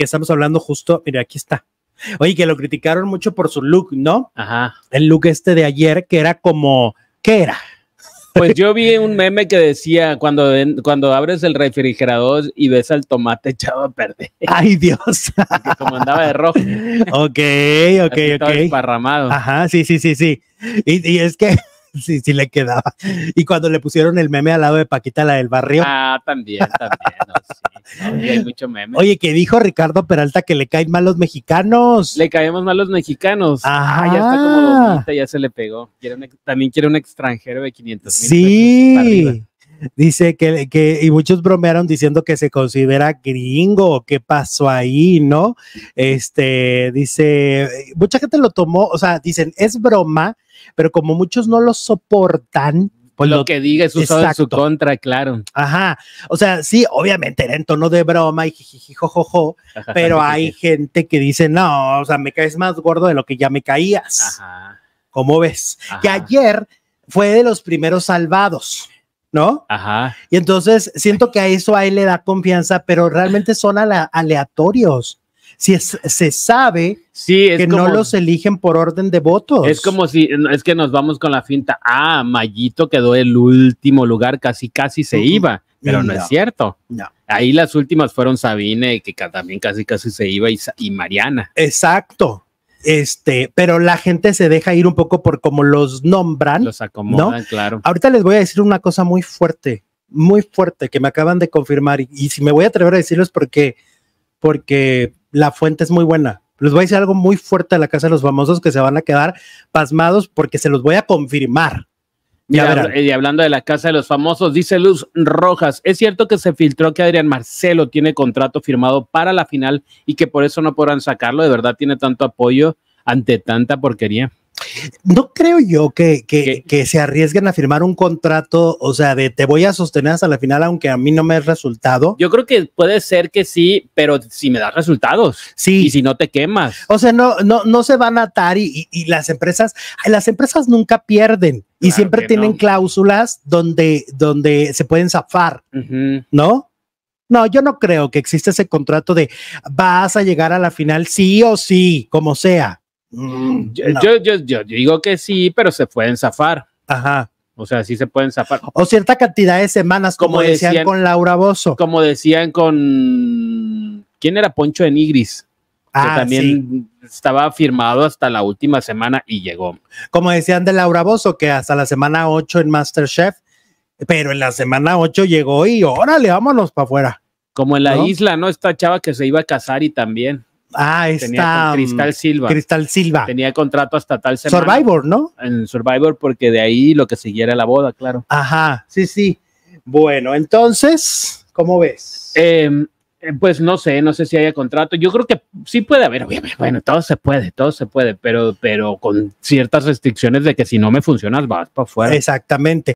que estamos hablando justo, mira, aquí está. Oye, que lo criticaron mucho por su look, ¿no? Ajá. El look este de ayer, que era como, ¿qué era? Pues yo vi un meme que decía, cuando, cuando abres el refrigerador y ves al tomate echado a perder. Ay, Dios. como andaba de rojo. Ok, ok, Así ok. Todo Ajá, sí, sí, sí, sí. y es que sí, sí le quedaba. Y cuando le pusieron el meme al lado de Paquita, la del barrio. Ah, también, también. hay mucho meme. Oye, que dijo Ricardo Peralta que le caen mal los mexicanos. Le caemos mal los mexicanos. Ah, ah ya está como ya se le pegó. también quiere un extranjero de 500 mil. Sí. Dice que, y muchos bromearon diciendo que se considera gringo, qué pasó ahí, ¿no? Este, dice, mucha gente lo tomó, o sea, dicen, es broma, pero como muchos no lo soportan, pues lo, que diga es su contra, claro. Ajá. O sea, sí, obviamente era en tono de broma y jojojo, pero hay gente que dice, no, o sea, me caes más gordo de lo que ya me caías. ¿Cómo ves? Que ayer fue de los primeros salvados. ¿no? Ajá. Y entonces siento que a eso a él le da confianza, pero realmente son aleatorios. Si se sabe que no los eligen por orden de votos. Es como si, es que nos vamos con la finta, ah, Mayito quedó el último lugar, casi, casi se iba, pero no, es cierto. Ahí las últimas fueron Sabine, que también casi, casi se iba, y, y Mariana. Exacto. Este, pero la gente se deja ir un poco por cómo los nombran. Los acomodan, claro. Ahorita les voy a decir una cosa muy fuerte, muy fuerte, que me acaban de confirmar. Y, si me voy a atrever a decirles porque, porque la fuente es muy buena. Les voy a decir algo muy fuerte a la Casa de los Famosos que se van a quedar pasmados porque se los voy a confirmar y hablando de la casa de los famosos, dice Luz Rojas, es cierto que se filtró que Adrián Marcelo tiene contrato firmado para la final y que por eso no podrán sacarlo, de verdad tiene tanto apoyo ante tanta porquería. No creo yo que, se arriesguen a firmar un contrato, o sea, de te voy a sostener hasta la final, aunque a mí no me es resultado. Yo creo que puede ser que sí, pero si me das resultados. Sí. Y si no te quemas. O sea, no, no, no se van a atar y, las empresas, las empresas nunca pierden. Y siempre tienen cláusulas donde, donde se pueden zafar, ¿no? No, yo no creo que exista ese contrato de vas a llegar a la final sí o sí, como sea. Mm, yo, digo que sí, pero se pueden zafar. Ajá. O sea, sí se pueden zafar. O cierta cantidad de semanas, como, decían, con Laura Bozo. Como decían con. ¿Quién era Poncho de Nigris? que ah, también estaba firmado hasta la última semana y llegó. Como decían de Laura Bozo, que hasta la semana 8 en Masterchef, pero en la semana 8 llegó y órale, vámonos para afuera. Como en la isla, ¿no? Esta chava que se iba a casar y también. Ah, está. Mm, Cristal Silva. Cristal Silva. Tenía contrato hasta tal semana. Survivor, ¿no? En Survivor, porque de ahí lo que siguiera la boda, claro. Ajá, sí, sí. Bueno, entonces, ¿cómo ves? Em, eh, pues no sé, no sé si haya contrato. Yo creo que sí puede haber, Bueno, todo se puede, todo se puede, pero, pero con ciertas restricciones de que si no me funcionas vas para afuera. Exactamente.